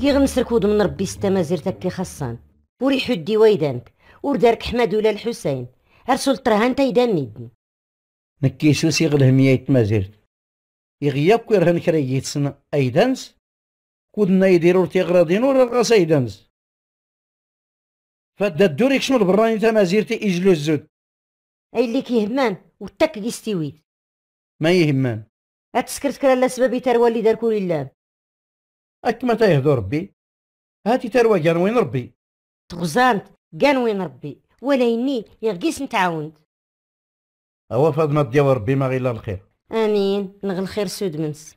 دي غنسرك من ربي ستا ستما زرتك اللي خاصان وريحو دي ويدانك وردارك حماد ولا الحسين ارسل الطرهان يدان ميدن نكيسو سيغلهم يايت مازيرت يغياب كوير هن كريت سن ايدانس كودنا يديرو تيغراضين ولا رغاس ايدانس فدا دوريك شنو البراني براني تا مازيرتي اجلو الزود اي اللي كيهمان وتك كيستيويت ما يهمان اتسكرت كرا لا سبابي تروالي داركو لله اكما تيهدو ربي هاتي تروى كان وين ربي تغزانت كان وين ربي ولا يني يغيس نتعاوند اوا فاض ما ديال ربي ما غير الخير امين نغ الخير سود منس